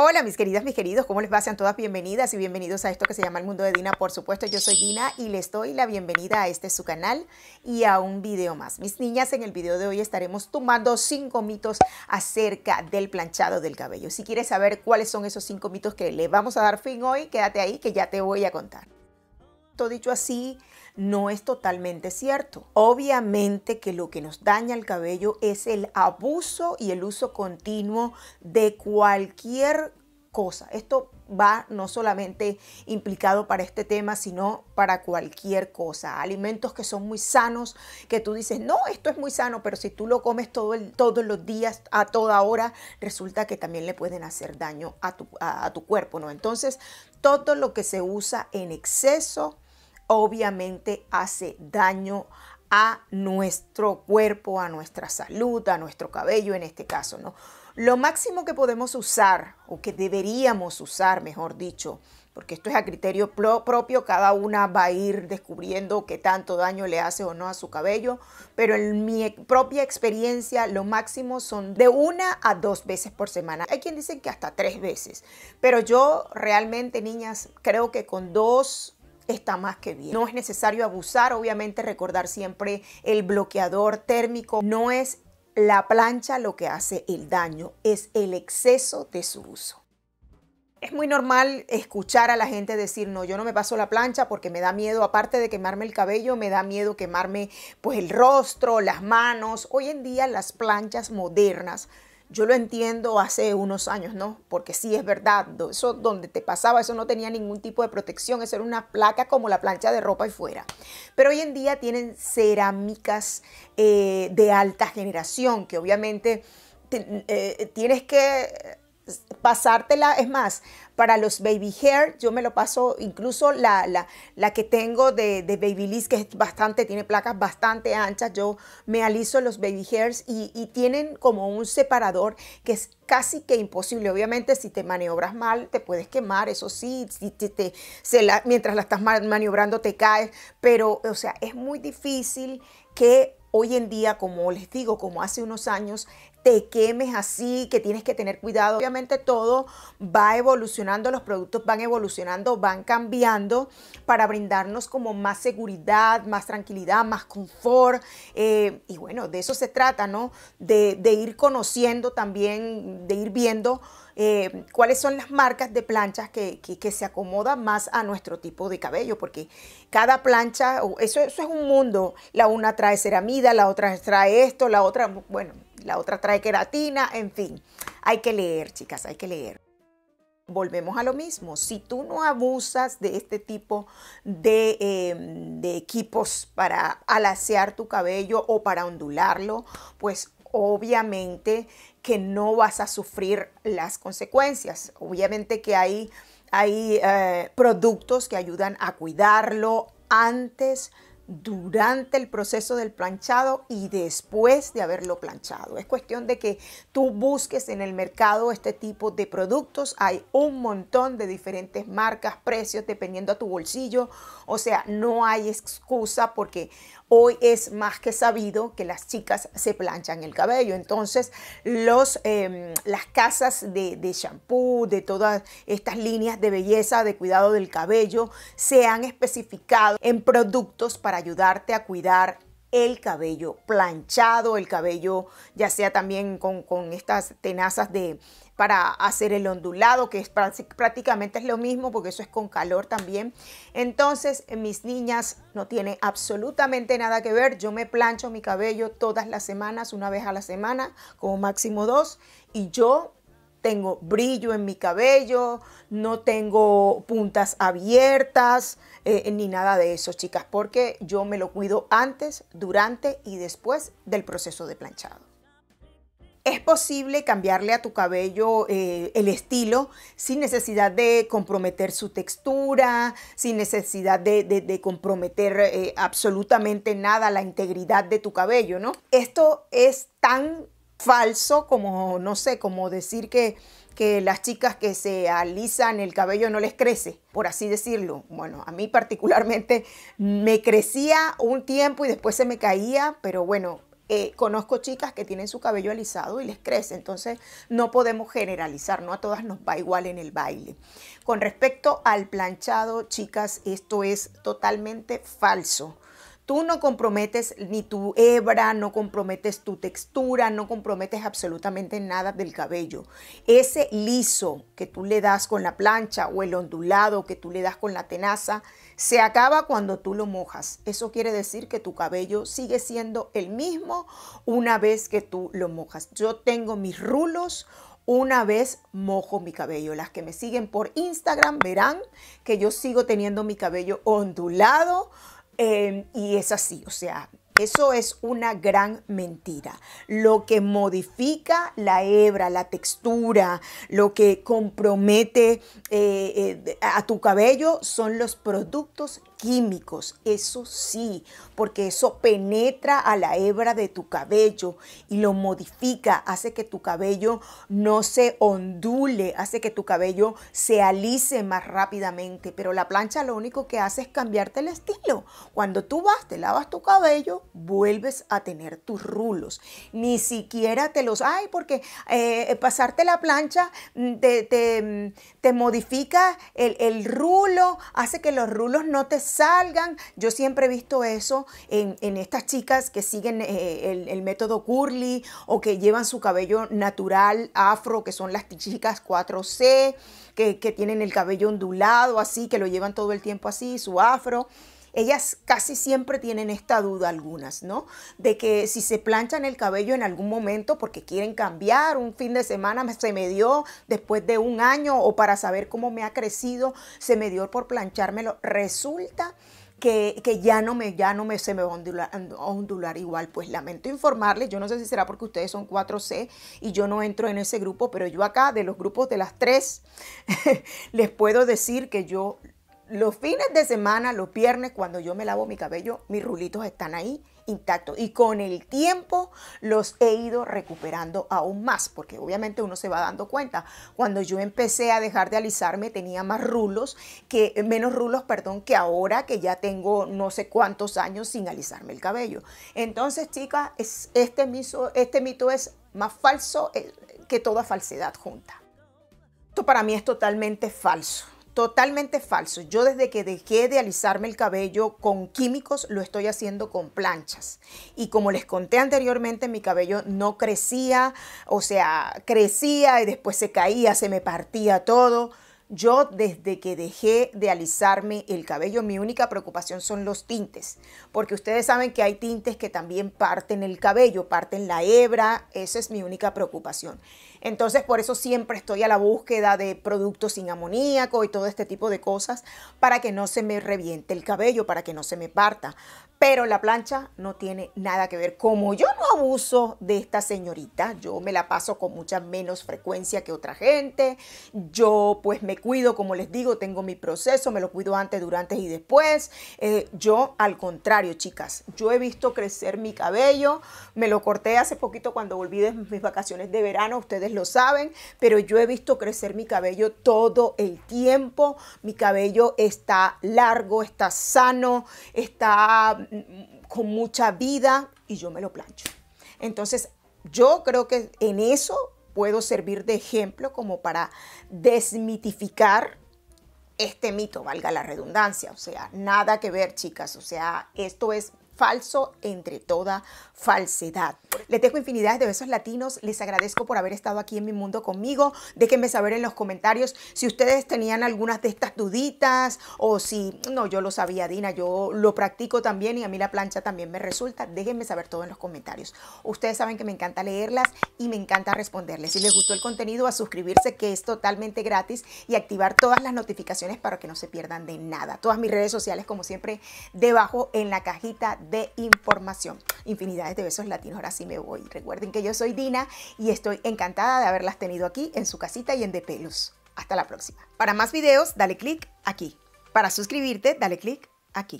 Hola mis queridas, mis queridos, ¿cómo les va? Sean todas bienvenidas y bienvenidos a esto que se llama El Mundo de Dina. Por supuesto, yo soy Dina y les doy la bienvenida a este su canal y a un video más. Mis niñas, en el video de hoy estaremos tomando cinco mitos acerca del planchado del cabello. Si quieres saber cuáles son esos cinco mitos que le vamos a dar fin hoy, quédate ahí que ya te voy a contar. Todo dicho así, no es totalmente cierto. Obviamente que lo que nos daña el cabello es el abuso y el uso continuo de cualquier cosa. Esto va no solamente implicado para este tema, sino para cualquier cosa. Alimentos que son muy sanos, que tú dices, no, esto es muy sano, pero si tú lo comes todo todos los días, a toda hora, resulta que también le pueden hacer daño a tu, a tu cuerpo, ¿no? Entonces, todo lo que se usa en exceso, obviamente hace daño a nuestro cuerpo, a nuestra salud, a nuestro cabello en este caso, ¿no? Lo máximo que podemos usar, o que deberíamos usar, mejor dicho, porque esto es a criterio propio, cada una va a ir descubriendo qué tanto daño le hace o no a su cabello, pero en mi e, propia experiencia lo máximo son de una a dos veces por semana. Hay quien dice que hasta tres veces, pero yo realmente, niñas, creo que con dos está más que bien. No es necesario abusar, obviamente recordar siempre el bloqueador térmico. No es la plancha lo que hace el daño, es el exceso de su uso. Es muy normal escuchar a la gente decir, no, yo no me paso la plancha porque me da miedo, aparte de quemarme el cabello, me da miedo quemarme pues el rostro, las manos. Hoy en día las planchas modernas yo lo entiendo hace unos años, ¿no? Porque sí es verdad, eso donde te pasaba, eso no tenía ningún tipo de protección, eso era una placa como la plancha de ropa y fuera. Pero hoy en día tienen cerámicas eh, de alta generación, que obviamente eh, tienes que eh, pasártela, es más, para los baby hair, yo me lo paso, incluso la, la, la que tengo de, de Babyliss, que es bastante, tiene placas bastante anchas, yo me aliso los baby hairs y, tienen como un separador que es casi que imposible. Obviamente, si te maniobras mal, te puedes quemar, eso sí, te, se mientras la estás maniobrando te caes, pero, o sea, es muy difícil que hoy en día, como les digo, como hace unos años, te quemes así, que tienes que tener cuidado. Obviamente todo va evolucionando, los productos van evolucionando, van cambiando para brindarnos como más seguridad, más tranquilidad, más confort. Eh, y bueno, de eso se trata, ¿no? De, ir conociendo también, de ir viendo eh, cuáles son las marcas de planchas que, que, se acomodan más a nuestro tipo de cabello, porque cada plancha, eso, eso es un mundo, la una trae ceramida, la otra trae esto, la otra, bueno, la otra trae queratina, en fin. Hay que leer, chicas, hay que leer. Volvemos a lo mismo, si tú no abusas de este tipo de, em, equipos para alacear tu cabello o para ondularlo, pues obviamente que no vas a sufrir las consecuencias. Obviamente que hay, hay eh, productos que ayudan a cuidarlo antes durante el proceso del planchado y después de haberlo planchado. Es cuestión de que tú busques en el mercado este tipo de productos. Hay un montón de diferentes marcas, precios, dependiendo a tu bolsillo. O sea, no hay excusa porque hoy es más que sabido que las chicas se planchan el cabello. Entonces, los, em, las casas de, de shampoo, de todas estas líneas de belleza, de cuidado del cabello, se han especificado en productos para ayudarte a cuidar el cabello planchado, el cabello ya sea también con, con, estas tenazas de para hacer el ondulado, que es prácticamente es lo mismo porque eso es con calor también. Entonces, mis niñas no tiene absolutamente nada que ver. Yo me plancho mi cabello todas las semanas, una vez a la semana, como máximo dos, y yo tengo brillo en mi cabello, no tengo puntas abiertas, eh, ni nada de eso, chicas, porque yo me lo cuido antes, durante y después del proceso de planchado. Es posible cambiarle a tu cabello eh, el estilo sin necesidad de comprometer su textura, sin necesidad de, comprometer eh, absolutamente nada la integridad de tu cabello, ¿no? Esto es tan falso, como no sé, como decir que, las chicas que se alisan el cabello no les crece, por así decirlo. Bueno, a mí particularmente me crecía un tiempo y después se me caía, pero bueno, eh, conozco chicas que tienen su cabello alisado y les crece, entonces no podemos generalizar, no a todas nos va igual en el baile. Con respecto al planchado, chicas, esto es totalmente falso. Tú no comprometes ni tu hebra, no comprometes tu textura, no comprometes absolutamente nada del cabello. Ese liso que tú le das con la plancha o el ondulado que tú le das con la tenaza, se acaba cuando tú lo mojas. Eso quiere decir que tu cabello sigue siendo el mismo una vez que tú lo mojas. Yo tengo mis rulos una vez mojo mi cabello. Las que me siguen por Instagram verán que yo sigo teniendo mi cabello ondulado Em, y es así, o sea, eso es una gran mentira. Lo que modifica la hebra, la textura, lo que compromete eh, eh, a tu cabello son los productos químicos, eso sí, porque eso penetra a la hebra de tu cabello y lo modifica, hace que tu cabello no se ondule, hace que tu cabello se alice más rápidamente, pero la plancha lo único que hace es cambiarte el estilo. Cuando tú vas, te lavas tu cabello, vuelves a tener tus rulos, ni siquiera te los, ay, porque eh, pasarte la plancha mm, te, mm, te, modifica el, el rulo, hace que los rulos no te salgan. Yo siempre he visto eso en, en estas chicas que siguen eh, el, método curly o que llevan su cabello natural afro, que son las chicas 4C, que, que tienen el cabello ondulado así, que lo llevan todo el tiempo así, su afro ellas casi siempre tienen esta duda algunas, ¿no? De que si se planchan el cabello en algún momento porque quieren cambiar, un fin de semana se me dio después de un año o para saber cómo me ha crecido, se me dio por planchármelo. Resulta que, ya no me, ya no me, se me va a ondular, ondular, igual. Pues lamento informarles, yo no sé si será porque ustedes son 4C y yo no entro en ese grupo, pero yo acá de los grupos de las tres les puedo decir que yo los fines de semana, los viernes, cuando yo me lavo mi cabello, mis rulitos están ahí intactos. Y con el tiempo los he ido recuperando aún más, porque obviamente uno se va dando cuenta. Cuando yo empecé a dejar de alisarme, tenía más rulos, que, eh, menos rulos, perdón, que ahora que ya tengo no sé cuántos años sin alisarme el cabello. Entonces, chicas, este, este mito es más falso eh, que toda falsedad junta. Esto para mí es totalmente falso. Totalmente falso. Yo desde que dejé de alisarme el cabello con químicos lo estoy haciendo con planchas. Y como les conté anteriormente, mi cabello no crecía, o sea, crecía y después se caía, se me partía todo. Yo desde que dejé de alisarme el cabello, mi única preocupación son los tintes, porque ustedes saben que hay tintes que también parten el cabello, parten la hebra, esa es mi única preocupación. Entonces por eso siempre estoy a la búsqueda de productos sin amoníaco y todo este tipo de cosas para que no se me reviente el cabello, para que no se me parta. Pero la plancha no tiene nada que ver. Como yo no abuso de esta señorita, yo me la paso con mucha menos frecuencia que otra gente, yo pues me cuido, como les digo, tengo mi proceso, me lo cuido antes, durante y después. Eh, yo, al contrario, chicas, yo he visto crecer mi cabello, me lo corté hace poquito cuando volví de mis vacaciones de verano, ustedes lo saben, pero yo he visto crecer mi cabello todo el tiempo, mi cabello está largo, está sano, está mm, con mucha vida y yo me lo plancho. Entonces, yo creo que en eso puedo servir de ejemplo como para desmitificar este mito, valga la redundancia. O sea, nada que ver, chicas. O sea, esto es falso entre toda falsedad. Les dejo infinidad de besos latinos. Les agradezco por haber estado aquí en mi mundo conmigo. Déjenme saber en los comentarios si ustedes tenían algunas de estas duditas o si no, yo lo sabía, Dina. Yo lo practico también y a mí la plancha también me resulta. Déjenme saber todo en los comentarios. Ustedes saben que me encanta leerlas y me encanta responderles. Si les gustó el contenido, a suscribirse que es totalmente gratis y activar todas las notificaciones para que no se pierdan de nada. Todas mis redes sociales, como siempre, debajo en la cajita de de información. Infinidades de besos latinos, ahora sí me voy. Recuerden que yo soy Dina y estoy encantada de haberlas tenido aquí en su casita y en De Pelos. Hasta la próxima. Para más videos, dale click aquí. Para suscribirte, dale click aquí.